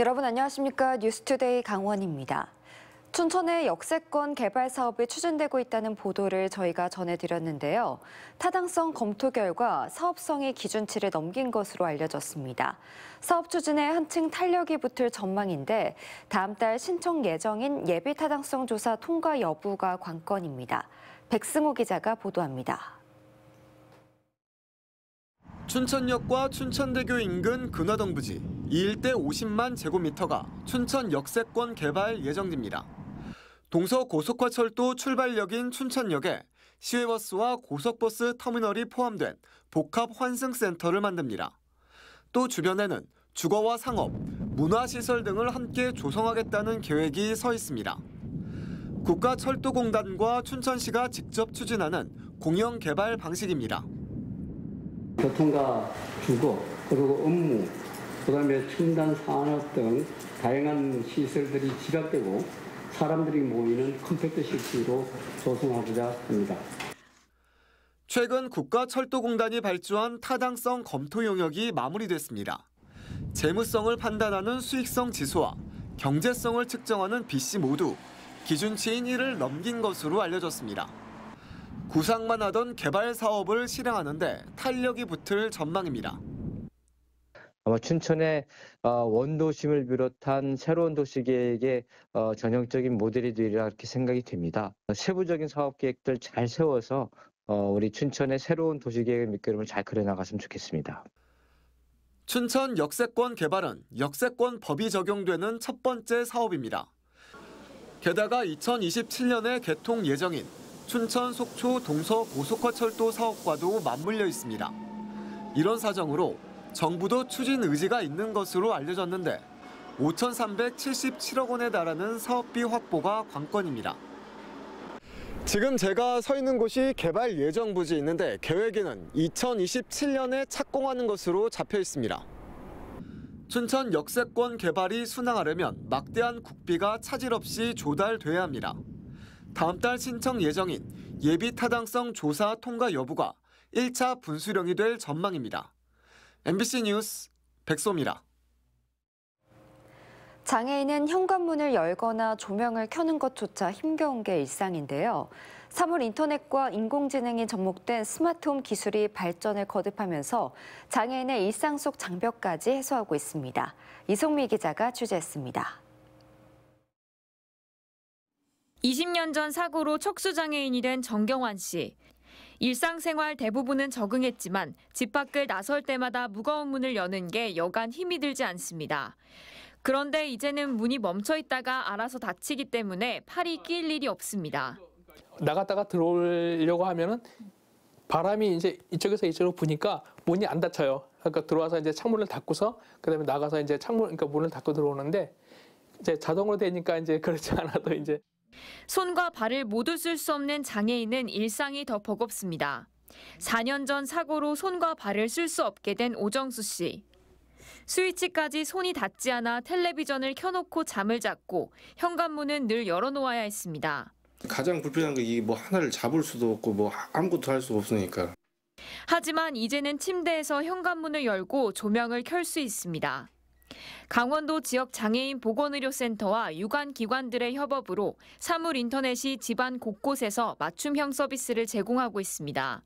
여러분 안녕하십니까 뉴스투데이 강원입니다. 춘천의 역세권 개발 사업이 추진되고 있다는 보도를 저희가 전해드렸는데요. 타당성 검토 결과 사업성이 기준치를 넘긴 것으로 알려졌습니다. 사업 추진에 한층 탄력이 붙을 전망인데 다음 달 신청 예정인 예비 타당성 조사 통과 여부가 관건입니다. 백승호 기자가 보도합니다. 춘천역과 춘천대교 인근 근화동 부지 이 일대 50만 제곱미터가 춘천 역세권 개발 예정지입니다. 동서 고속화철도 출발역인 춘천역에 시외버스와 고속버스 터미널이 포함된 복합 환승센터를 만듭니다. 또 주변에는 주거와 상업, 문화시설 등을 함께 조성하겠다는 계획이 서 있습니다. 국가철도공단과 춘천시가 직접 추진하는 공영개발 방식입니다. 교통과 주거, 그리고 업무, 그 다음에 첨단 산업 등 다양한 시설들이 집약되고 사람들이 모이는 컴팩트 시티로 조성하고자 합니다. 최근 국가철도공단이 발주한 타당성 검토 영역이 마무리됐습니다. 재무성을 판단하는 수익성 지수와 경제성을 측정하는 BC 모두 기준치인 1을 넘긴 것으로 알려졌습니다. 구상만 하던 개발 사업을 실행하는데 탄력이 붙을 전망입니다. 아마 춘천의 어, 원도심을 비롯한 새로운 도시계획의 어, 전형적인 모델이 되리라 이렇게 생각이 됩니다. 세부적인 사업 계획들 잘 세워서 어, 우리 춘천의 새로운 도시계획 밑그림을 잘 그려나갔으면 좋겠습니다. 춘천 역세권 개발은 역세권 법이 적용되는 첫 번째 사업입니다. 게다가 2027년에 개통 예정인 춘천 속초 동서 고속화철도 사업과도 맞물려 있습니다. 이런 사정으로 정부도 추진 의지가 있는 것으로 알려졌는데 5,377억 원에 달하는 사업비 확보가 관건입니다. 지금 제가 서 있는 곳이 개발 예정 부지 있는데 계획에는 2027년에 착공하는 것으로 잡혀 있습니다. 춘천 역세권 개발이 순항하려면 막대한 국비가 차질 없이 조달돼야 합니다. 다음 달 신청 예정인 예비 타당성 조사 통과 여부가 1차 분수령이 될 전망입니다. MBC 뉴스 백소미라. 장애인은 현관문을 열거나 조명을 켜는 것조차 힘겨운 게 일상인데요. 3월 인터넷과 인공지능이 접목된 스마트홈 기술이 발전을 거듭하면서 장애인의 일상 속 장벽까지 해소하고 있습니다. 이송미 기자가 취재했습니다. 20년 전 사고로 척수장애인이 된 정경환 씨. 일상생활 대부분은 적응했지만 집 밖을 나설 때마다 무거운 문을 여는 게 여간 힘이 들지 않습니다. 그런데 이제는 문이 멈춰 있다가 알아서 닫히기 때문에 팔이 끼일 일이 없습니다. 나갔다가 들어오려고 하면은 바람이 이제 이쪽에서 이쪽으로 부니까 문이 안 닫혀요. 그러니까 들어와서 이제 창문을 닫고서 그다음에 나가서 이제 창문 그러니까 문을 닫고 들어오는데 이제 자동으로 되니까 이제 그렇지 않아도 이제 손과 발을 모두 쓸 수 없는 장애인은 일상이 더 버겁습니다. 4년 전 사고로 손과 발을 쓸 수 없게 된 오정수 씨. 스위치까지 손이 닿지 않아 텔레비전을 켜놓고 잠을 잤고 현관문은 늘 열어놓아야 했습니다. 가장 불편한 게뭐 하나를 잡을 수도 없고 뭐 아무것도 할 수가 없으니까. 하지만 이제는 침대에서 현관문을 열고 조명을 켤 수 있습니다. 강원도 지역 장애인 보건의료센터와 유관 기관들의 협업으로 사물 인터넷이 집안 곳곳에서 맞춤형 서비스를 제공하고 있습니다.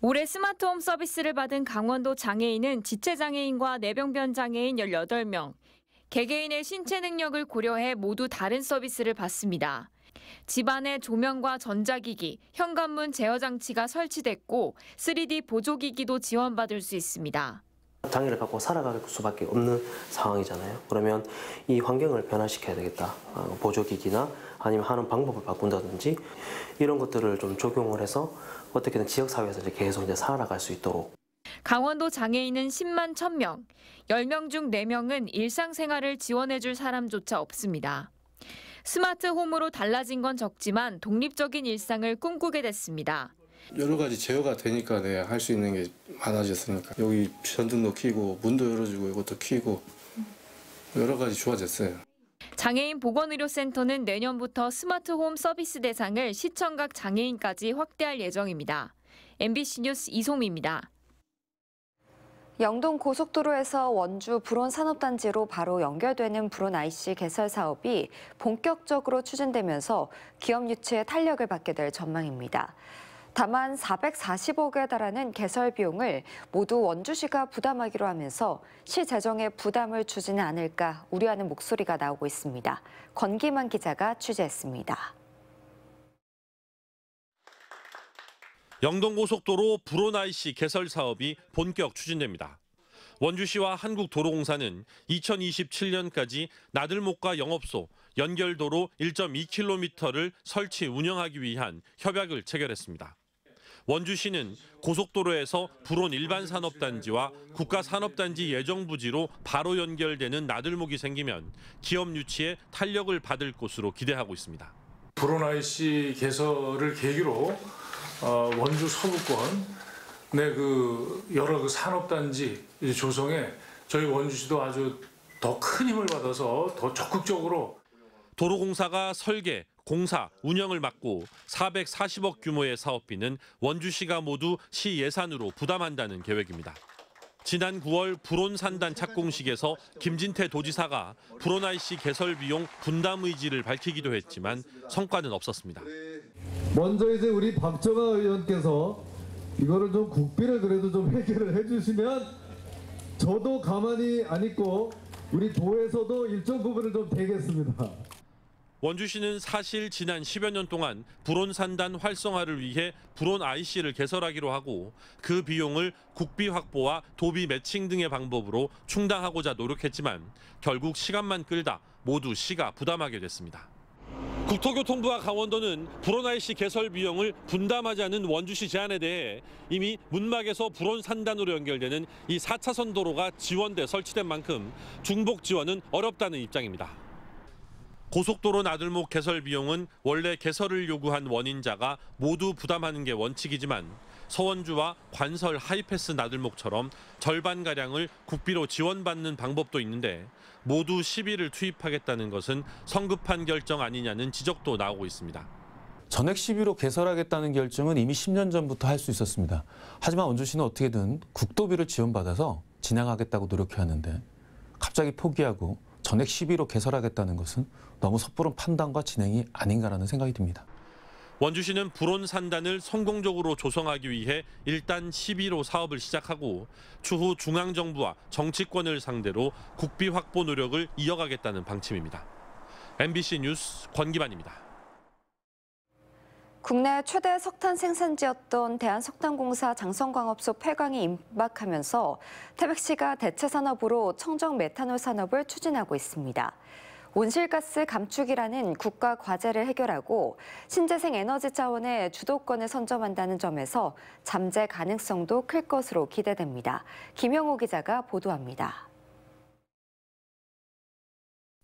올해 스마트홈 서비스를 받은 강원도 장애인은 지체장애인과 내병변 장애인 18명, 개개인의 신체 능력을 고려해 모두 다른 서비스를 받습니다. 집안의 조명과 전자기기, 현관문 제어 장치가 설치됐고 3D 보조기기도 지원받을 수 있습니다. 장애를 갖고 살아갈 수밖에 없는 상황이잖아요. 그러면 이 환경을 변화시켜야 되겠다. 어, 보조기기나 아니면 하는 방법을 바꾼다든지 이런 것들을 좀 적용을 해서 어떻게든 지역사회에서 이제 계속 이제 살아갈 수 있도록. 강원도 장애인은 10만 1000명, 10명 중 4명은 일상생활을 지원해줄 사람조차 없습니다. 스마트홈으로 달라진 건 적지만 독립적인 일상을 꿈꾸게 됐습니다. 여러 가지 제어가 되니까 네, 할수 있는 게 많아졌으니까 여기 전등도 켜고 문도 열어주고 이것도 켜고 여러 가지 좋아졌어요. 장애인 보건의료센터는 내년부터 스마트홈 서비스 대상을 시청각 장애인까지 확대할 예정입니다. MBC 뉴스 이송미입니다. 영동 고속도로에서 원주 불온 산업단지로 바로 연결되는 불온 IC 개설 사업이 본격적으로 추진되면서 기업 유치에 탄력을 받게 될 전망입니다. 다만 440억에 달하는 개설 비용을 모두 원주시가 부담하기로 하면서 시 재정에 부담을 주지는 않을까 우려하는 목소리가 나오고 있습니다. 권기만 기자가 취재했습니다. 영동고속도로 브로나이시 개설 사업이 본격 추진됩니다. 원주시와 한국도로공사는 2027년까지 나들목과 영업소, 연결도로 1.2km를 설치 운영하기 위한 협약을 체결했습니다. 원주시는 고속도로에서 불온 일반 산업단지와 국가산업단지 예정부지로 바로 연결되는 나들목이 생기면 기업 유치에 탄력을 받을 것으로 기대하고 있습니다. 불온 IC 개설을 계기로 어, 원주 서부권 내그 네, 여러 그 산업단지 조성에 저희 원주시도 아주 더 큰 힘을 받아서 더 적극적으로 도로공사가 설계, 공사, 운영을 맡고 440억 규모의 사업비는 원주시가 모두 시 예산으로 부담한다는 계획입니다. 지난 9월 불온 산단 착공식에서 김진태 도지사가 불온 IC 개설 비용 분담 의지를 밝히기도 했지만 성과는 없었습니다. 먼저 이제 우리 박정아 의원께서 이거를 좀 국비를 그래도 좀 해결을 해주시면 저도 가만히 안 있고 우리 도에서도 일정 부분을 좀 대겠습니다. 원주시는 사실 지난 10여 년 동안 불온산단 활성화를 위해 불온 IC를 개설하기로 하고 그 비용을 국비 확보와 도비 매칭 등의 방법으로 충당하고자 노력했지만 결국 시간만 끌다 모두 시가 부담하게 됐습니다. 국토교통부와 강원도는 불온 IC 개설 비용을 분담하자는 원주시 제안에 대해 이미 문막에서 불온 산단으로 연결되는 이 4차선 도로가 지원돼 설치된 만큼 중복 지원은 어렵다는 입장입니다. 고속도로 나들목 개설 비용은 원래 개설을 요구한 원인자가 모두 부담하는 게 원칙이지만 서원주와 관설 하이패스 나들목처럼 절반가량을 국비로 지원받는 방법도 있는데 모두 시비를 투입하겠다는 것은 성급한 결정 아니냐는 지적도 나오고 있습니다. 전액 시비로 개설하겠다는 결정은 이미 10년 전부터 할 수 있었습니다. 하지만 원주시는 어떻게든 국도비를 지원받아서 진행하겠다고 노력해 왔는데 갑자기 포기하고 전액 12로 개설하겠다는 것은 너무 섣부른 판단과 진행이 아닌가라는 생각이 듭니다. 원주시는 불온 산단을 성공적으로 조성하기 위해 일단 12로 사업을 시작하고 추후 중앙정부와 정치권을 상대로 국비 확보 노력을 이어가겠다는 방침입니다. MBC 뉴스 권기반입니다. 국내 최대 석탄 생산지였던 대한석탄공사 장성광업소 폐광이 임박하면서 태백시가 대체 산업으로 청정 메탄올 산업을 추진하고 있습니다. 온실가스 감축이라는 국가 과제를 해결하고 신재생 에너지 자원의 주도권을 선점한다는 점에서 잠재 가능성도 클 것으로 기대됩니다. 김영호 기자가 보도합니다.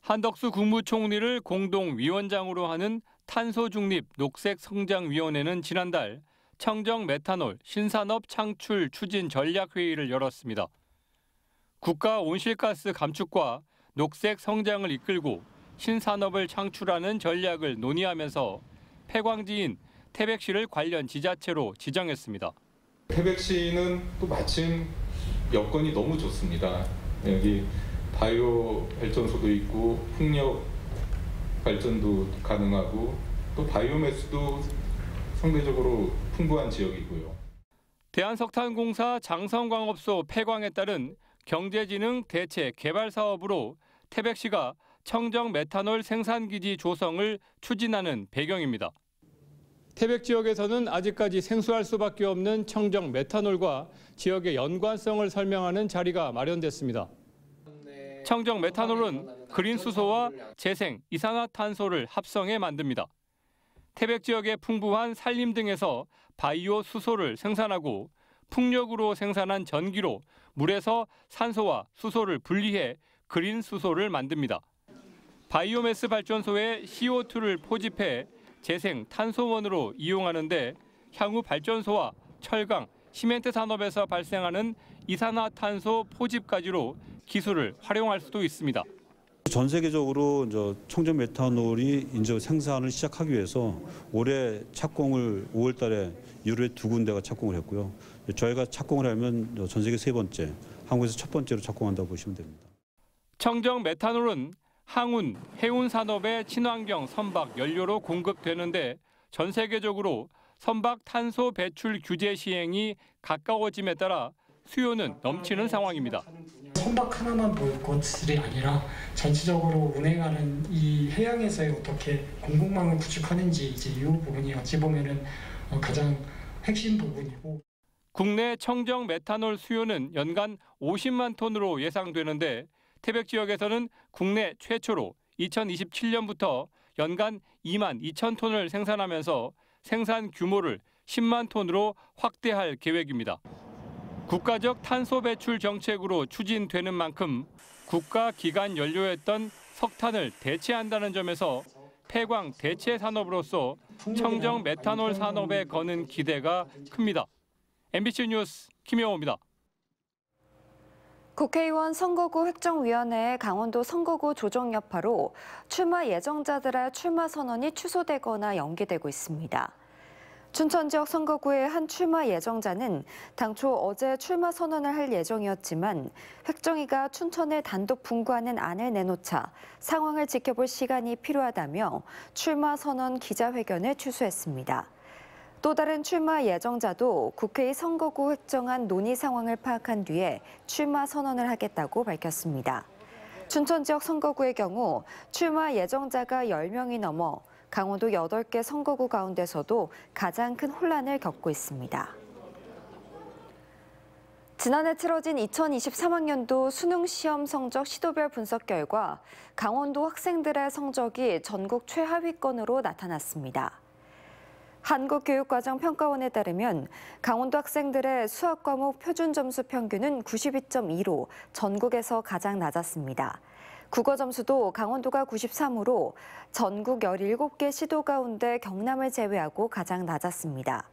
한덕수 국무총리를 공동위원장으로 하는 탄소중립 녹색성장위원회는 지난달 청정 메탄올 신산업 창출 추진 전략회의를 열었습니다. 국가 온실가스 감축과 녹색 성장을 이끌고 신산업을 창출하는 전략을 논의하면서 폐광지인 태백시를 관련 지자체로 지정했습니다. 태백시는 또 마침 여건이 너무 좋습니다. 여기 바이오 발전소도 있고 풍력 발전도 가능하고 또 바이오매스도 상대적으로 풍부한 지역이고요. 대한석탄공사 장성광업소 폐광에 따른 경제지능 대체 개발 사업으로 태백시가 청정 메탄올 생산기지 조성을 추진하는 배경입니다. 태백 지역에서는 아직까지 생소할 수밖에 없는 청정 메탄올과 지역의 연관성을 설명하는 자리가 마련됐습니다. 청정 메탄올은 그린 수소와 재생 이산화탄소를 합성해 만듭니다. 태백 지역의 풍부한 산림 등에서 바이오 수소를 생산하고 풍력으로 생산한 전기로 물에서 산소와 수소를 분리해 그린 수소를 만듭니다. 바이오매스 발전소에 CO2를 포집해 재생 탄소원으로 이용하는데 향후 발전소와 철강, 시멘트 산업에서 발생하는 이산화탄소 포집까지로 기술을 활용할 수도 있습니다. 전 세계적으로 이제 청정 메탄올이 이제 생산을 시작하기 위해서 올해 착공을 5월 달에 유로에 두 군데가 착공을 했고요. 저희가 착공을 하면 전 세계 세 번째, 한국에서 첫 번째로 착공한다고 보시면 됩니다. 청정 메탄올은 항운, 해운 산업의 친환경 선박 연료로 공급되는데 전 세계적으로 선박 탄소 배출 규제 시행이 가까워짐에 따라 수요는 넘치는 상황입니다. 선박 하나만 볼 것들이 아니라 전체적으로 운행하는 이해양에서 어떻게 공공망을 구축하는지 이제 이 부분이 어찌 보면은 어, 가장 핵심 부분이고. 국내 청정 메탄올 수요는 연간 50만 톤으로 예상되는데 태백 지역에서는 국내 최초로 2027년부터 연간 2만 2천 톤을 생산하면서 생산 규모를 10만 톤으로 확대할 계획입니다. 국가적 탄소 배출 정책으로 추진되는 만큼 국가 기간 연료였던 석탄을 대체한다는 점에서 폐광 대체 산업으로서 청정 메탄올 산업에 거는 기대가 큽니다. MBC 뉴스 김영호입니다. 국회의원 선거구 획정위원회의 강원도 선거구 조정 여파로 출마 예정자들의 출마 선언이 취소되거나 연기되고 있습니다. 춘천 지역 선거구의 한 출마 예정자는 당초 어제 출마 선언을 할 예정이었지만 획정위가 춘천에 단독 분구하는 안을 내놓자 상황을 지켜볼 시간이 필요하다며 출마 선언 기자회견을 취소했습니다. 또 다른 출마 예정자도 국회의 선거구 획정한 논의 상황을 파악한 뒤에 출마 선언을 하겠다고 밝혔습니다. 춘천 지역 선거구의 경우 출마 예정자가 10명이 넘어 강원도 8개 선거구 가운데서도 가장 큰 혼란을 겪고 있습니다. 지난해 치러진 2023학년도 수능 시험 성적 시도별 분석 결과 강원도 학생들의 성적이 전국 최하위권으로 나타났습니다. 한국교육과정평가원에 따르면 강원도 학생들의 수학 과목 표준 점수 평균은 92.2로 전국에서 가장 낮았습니다. 국어 점수도 강원도가 93으로 전국 17개 시도 가운데 경남을 제외하고 가장 낮았습니다.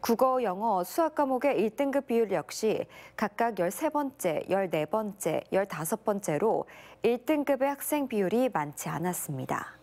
국어, 영어, 수학 과목의 1등급 비율 역시 각각 13번째, 14번째, 15번째로 1등급의 학생 비율이 많지 않았습니다.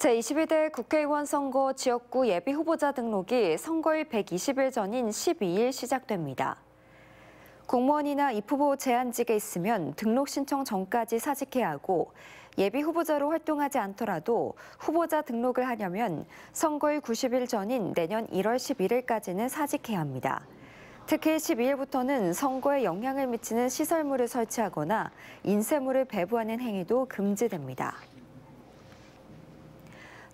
제21대 국회의원 선거 지역구 예비 후보자 등록이 선거일 120일 전인 12일 시작됩니다. 공무원이나 입후보 제한직에 있으면 등록 신청 전까지 사직해야 하고 예비 후보자로 활동하지 않더라도 후보자 등록을 하려면 선거일 90일 전인 내년 1월 11일까지는 사직해야 합니다. 특히 12일부터는 선거에 영향을 미치는 시설물을 설치하거나 인쇄물을 배부하는 행위도 금지됩니다.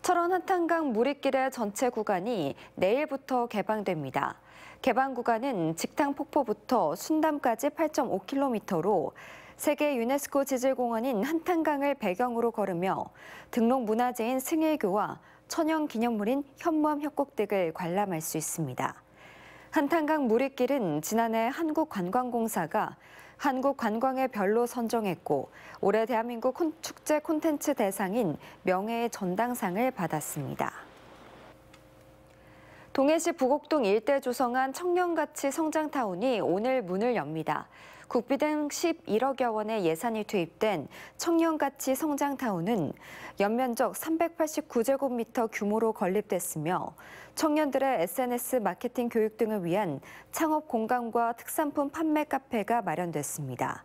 철원 한탄강 무리길의 전체 구간이 내일부터 개방됩니다. 개방 구간은 직탕 폭포부터 순담까지 8.5km로 세계 유네스코 지질공원인 한탄강을 배경으로 걸으며 등록 문화재인 승일교와 천연기념물인 현무암 협곡 등을 관람할 수 있습니다. 한탄강 무리길은 지난해 한국관광공사가 한국관광의 별로 선정했고 올해 대한민국 축제 콘텐츠 대상인 명예의 전당상을 받았습니다. 동해시 부곡동 일대 조성한 청년가치 성장타운이 오늘 문을 엽니다. 국비 등 11억여 원의 예산이 투입된 청년가치 성장타운은 연면적 389제곱미터 규모로 건립됐으며 청년들의 SNS 마케팅 교육 등을 위한 창업 공간과 특산품 판매 카페가 마련됐습니다.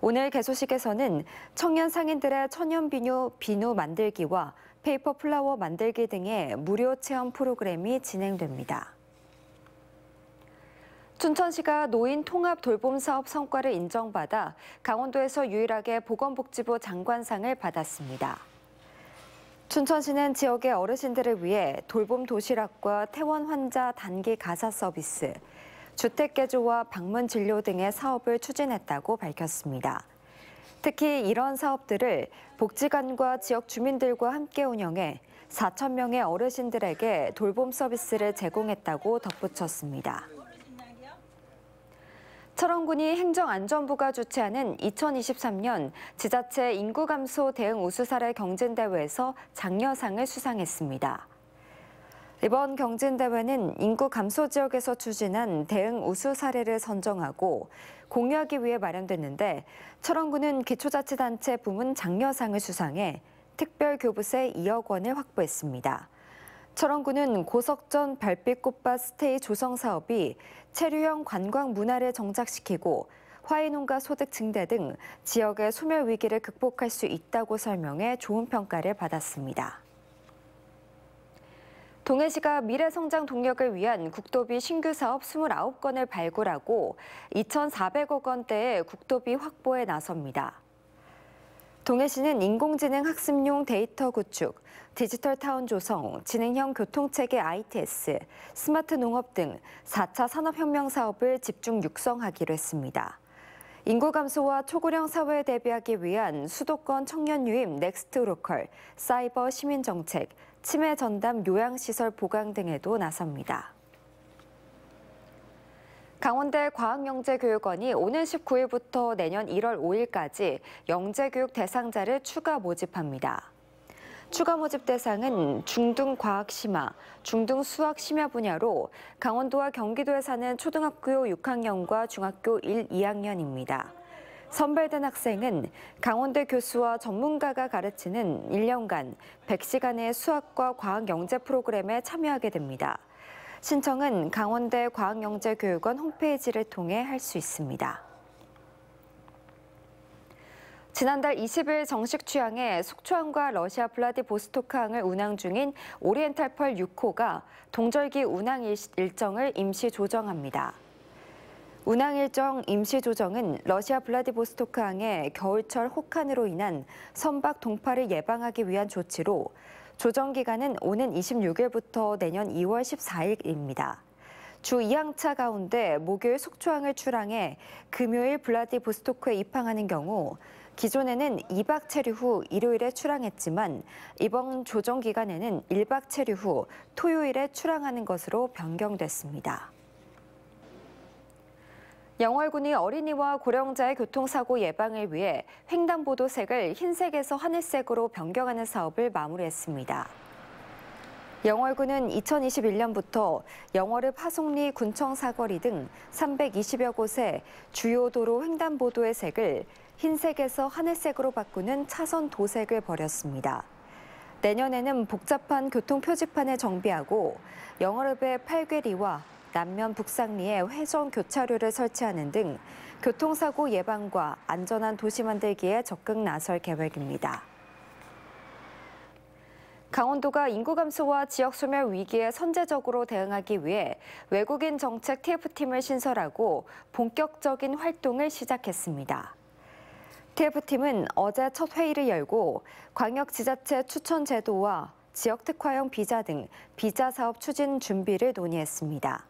오늘 개소식에서는 청년 상인들의 천연 비누 비누 만들기와 페이퍼 플라워 만들기 등의 무료 체험 프로그램이 진행됩니다. 춘천시가 노인 통합 돌봄 사업 성과를 인정받아 강원도에서 유일하게 보건복지부 장관상을 받았습니다. 춘천시는 지역의 어르신들을 위해 돌봄 도시락과 퇴원 환자 단기 가사 서비스, 주택 개조와 방문 진료 등의 사업을 추진했다고 밝혔습니다. 특히 이런 사업들을 복지관과 지역 주민들과 함께 운영해 4천 명의 어르신들에게 돌봄 서비스를 제공했다고 덧붙였습니다. 철원군이 행정안전부가 주최하는 2023년 지자체 인구 감소 대응 우수사례 경진대회에서 장려상을 수상했습니다. 이번 경진대회는 인구 감소 지역에서 추진한 대응 우수 사례를 선정하고 공유하기 위해 마련됐는데 철원군은 기초자치단체 부문 장려상을 수상해 특별교부세 2억 원을 확보했습니다. 철원구는 고석전 별빛꽃밭 스테이 조성 사업이 체류형 관광 문화를 정착시키고 화훼농가 소득 증대 등 지역의 소멸 위기를 극복할 수 있다고 설명해 좋은 평가를 받았습니다. 동해시가 미래성장 동력을 위한 국도비 신규 사업 29건을 발굴하고 2,400억 원대의 국도비 확보에 나섭니다. 동해시는 인공지능 학습용 데이터 구축, 디지털 타운 조성, 지능형 교통체계 ITS, 스마트 농업 등 4차 산업혁명 사업을 집중 육성하기로 했습니다. 인구 감소와 초고령 사회에 대비하기 위한 수도권 청년 유임 넥스트 로컬, 사이버 시민 정책, 치매 전담 요양시설 보강 등에도 나섭니다. 강원대 과학영재교육원이 오는 19일부터 내년 1월 5일까지 영재교육 대상자를 추가 모집합니다. 추가 모집 대상은 중등 과학 심화, 중등 수학 심화 분야로 강원도와 경기도에 사는 초등학교 6학년과 중학교 1, 2학년입니다. 선발된 학생은 강원대 교수와 전문가가 가르치는 1년간 100시간의 수학과 과학 영재 프로그램에 참여하게 됩니다. 신청은 강원대 과학영재교육원 홈페이지를 통해 할 수 있습니다. 지난달 20일 정식 취항해 속초항과 러시아 블라디보스토크항을 운항 중인 오리엔탈펄 6호가 동절기 운항 일정을 임시 조정합니다. 운항 일정 임시 조정은 러시아 블라디보스토크항의 겨울철 혹한으로 인한 선박 동파를 예방하기 위한 조치로 조정 기간은 오는 26일부터 내년 2월 14일입니다. 주 2항차 가운데 목요일 속초항을 출항해 금요일 블라디보스토크에 입항하는 경우 기존에는 2박 체류 후 일요일에 출항했지만 이번 조정 기간에는 1박 체류 후 토요일에 출항하는 것으로 변경됐습니다. 영월군이 어린이와 고령자의 교통사고 예방을 위해 횡단보도색을 흰색에서 하늘색으로 변경하는 사업을 마무리했습니다. 영월군은 2021년부터 영월읍 파송리 군청 사거리 등 320여 곳의 주요 도로 횡단보도의 색을 흰색에서 하늘색으로 바꾸는 차선 도색을 벌였습니다. 내년에는 복잡한 교통 표지판을 정비하고 영월읍의 팔괘리와 남면 북상리에 회전 교차료를 설치하는 등 교통사고 예방과 안전한 도시 만들기에 적극 나설 계획입니다. 강원도가 인구 감소와 지역 소멸 위기에 선제적으로 대응하기 위해 외국인 정책 TF팀을 신설하고 본격적인 활동을 시작했습니다. TF팀은 어제 첫 회의를 열고 광역 지자체 추천 제도와 지역 특화형 비자 등 비자 사업 추진 준비를 논의했습니다.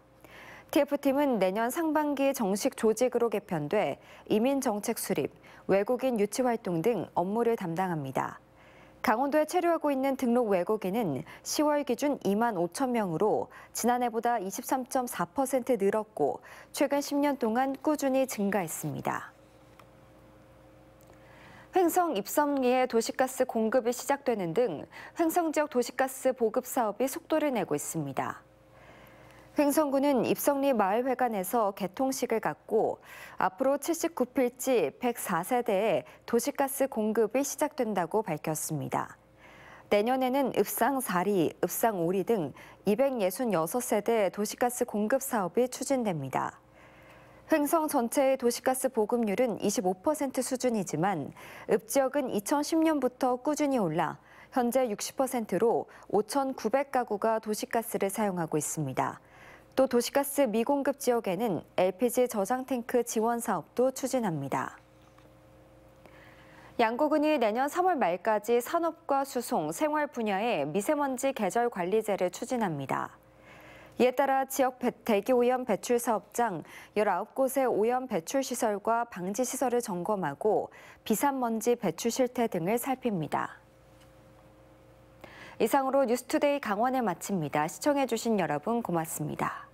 TF팀은 내년 상반기 정식 조직으로 개편돼 이민 정책 수립, 외국인 유치 활동 등 업무를 담당합니다. 강원도에 체류하고 있는 등록 외국인은 10월 기준 2만 5천 명으로 지난해보다 23.4% 늘었고 최근 10년 동안 꾸준히 증가했습니다. 횡성 입성리에 도시가스 공급이 시작되는 등 횡성 지역 도시가스 보급 사업이 속도를 내고 있습니다. 횡성군은 입성리 마을회관에서 개통식을 갖고 앞으로 79필지 104세대에 도시가스 공급이 시작된다고 밝혔습니다. 내년에는 읍상 4리, 읍상 5리 등 266세대 도시가스 공급 사업이 추진됩니다. 횡성 전체의 도시가스 보급률은 25% 수준이지만 읍 지역은 2010년부터 꾸준히 올라 현재 60%로 5,900가구가 도시가스를 사용하고 있습니다. 또 도시가스 미공급 지역에는 LPG 저장 탱크 지원 사업도 추진합니다. 양국은이 내년 3월 말까지 산업과 수송, 생활 분야에 미세먼지 계절 관리제를 추진합니다. 이에 따라 지역 대기오염 배출 사업장 19곳의 오염 배출 시설과 방지 시설을 점검하고 비산먼지 배출 실태 등을 살핍니다. 이상으로 뉴스투데이 강원을 마칩니다. 시청해주신 여러분 고맙습니다.